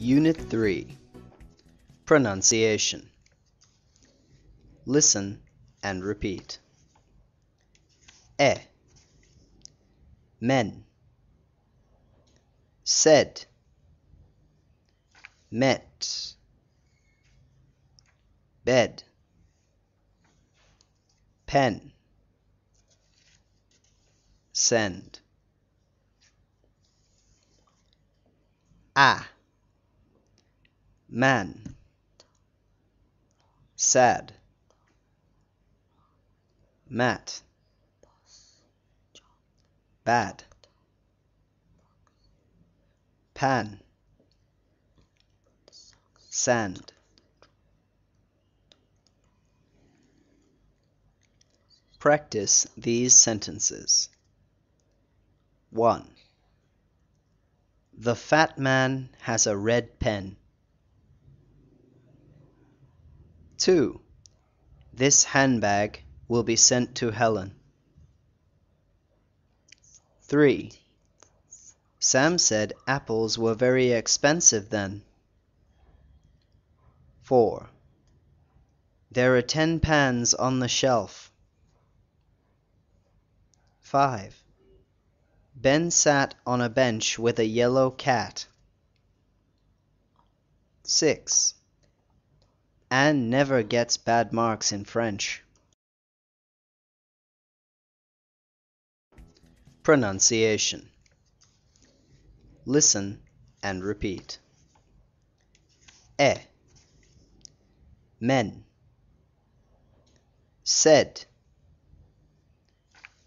Unit 3 Pronunciation Listen and repeat. E Men Said Met Bed Pen Send Ah man sad mat bad pan sand Practice these sentences. 1. The fat man has a red pen. 2. This handbag will be sent to Helen. 3. Sam said apples were very expensive then. 4. There are 10 pans on the shelf. 5. Ben sat on a bench with a yellow cat. 6. Anne never gets bad marks in French. Pronunciation Listen and repeat. E Men Said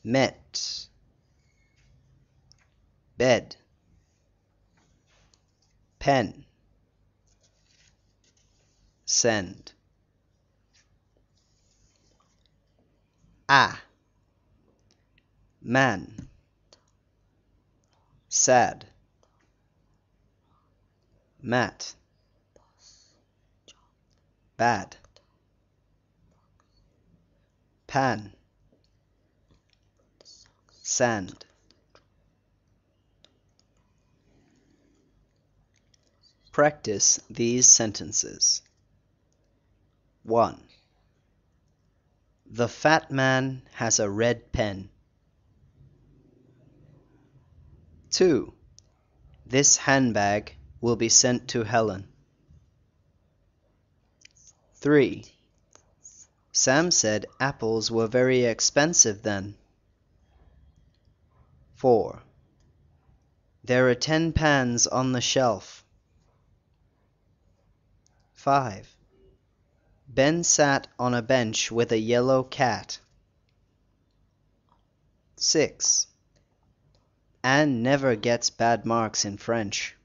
Met Bed Pen send. A man sad mat bad pan sand Practice these sentences. 1 The Fat Man Has a Red Pen 2 This handbag will be sent to Helen 3 Sam said apples were very expensive then. 4. There are ten pans on the shelf. 5. Ben sat on a bench with a yellow cat. 6. Anne never gets bad marks in French.